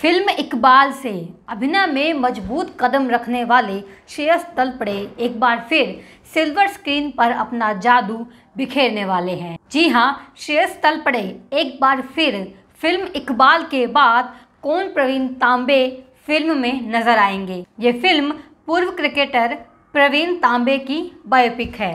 film Iqbal से अभिनय में मजबूत कदम रखने वाले श्रेयस तलपड़े एक बार फिर सिल्वर स्क्रीन पर अपना जादू बिखेरने वाले हैं जी हाँ श्रेयस तलपड़े एक बार फिर फिल्म इकबाल के बाद कौन प्रवीण तांबे फिल्म में नजर आएंगे ये फिल्म पूर्व क्रिकेटर प्रवीण तांबे की बायोपिक है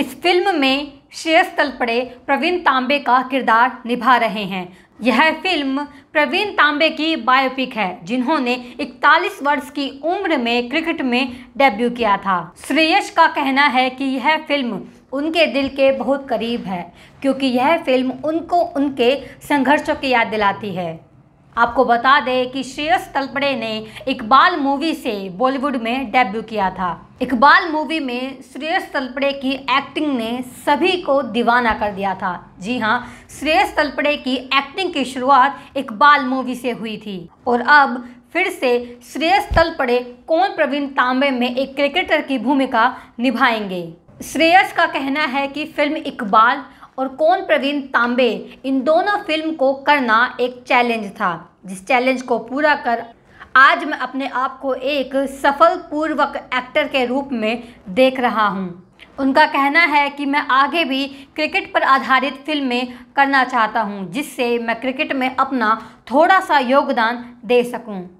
इस फिल्म में श्रेयस तलपड़े प्रवीण तांबे का किरदार निभा रहे हैं यह फिल्म प्रवीण तांबे की बायोपिक है जिन्होंने 41 वर्ष की उम्र में क्रिकेट में डेब्यू किया था श्रेयस का कहना है कि यह फिल्म उनके दिल के बहुत करीब है क्योंकि यह फिल्म उनको उनके संघर्षों की याद दिलाती है आपको बता दें कि श्रेयस तलपड़े ने इकबाल मूवी से बॉलीवुड में डेब्यू किया था इकबाल मूवी में श्रेयस तलपड़े की एक्टिंग ने सभी को दीवाना कर दिया था जी हाँ श्रेयस तलपड़े की एक्टिंग की शुरुआत इकबाल मूवी से हुई थी और अब फिर से श्रेयस तलपड़े कौन प्रवीण तांबे में एक क्रिकेटर की भूमिका निभाएंगे श्रेयस का कहना है कि फिल्म इकबाल और कौन प्रवीण तांबे इन दोनों फिल्म को करना एक चैलेंज था जिस चैलेंज को पूरा कर आज मैं अपने आप को एक सफल पूर्वक एक्टर के रूप में देख रहा हूँ उनका कहना है कि मैं आगे भी क्रिकेट पर आधारित फिल्में करना चाहता हूँ जिससे मैं क्रिकेट में अपना थोड़ा सा योगदान दे सकूँ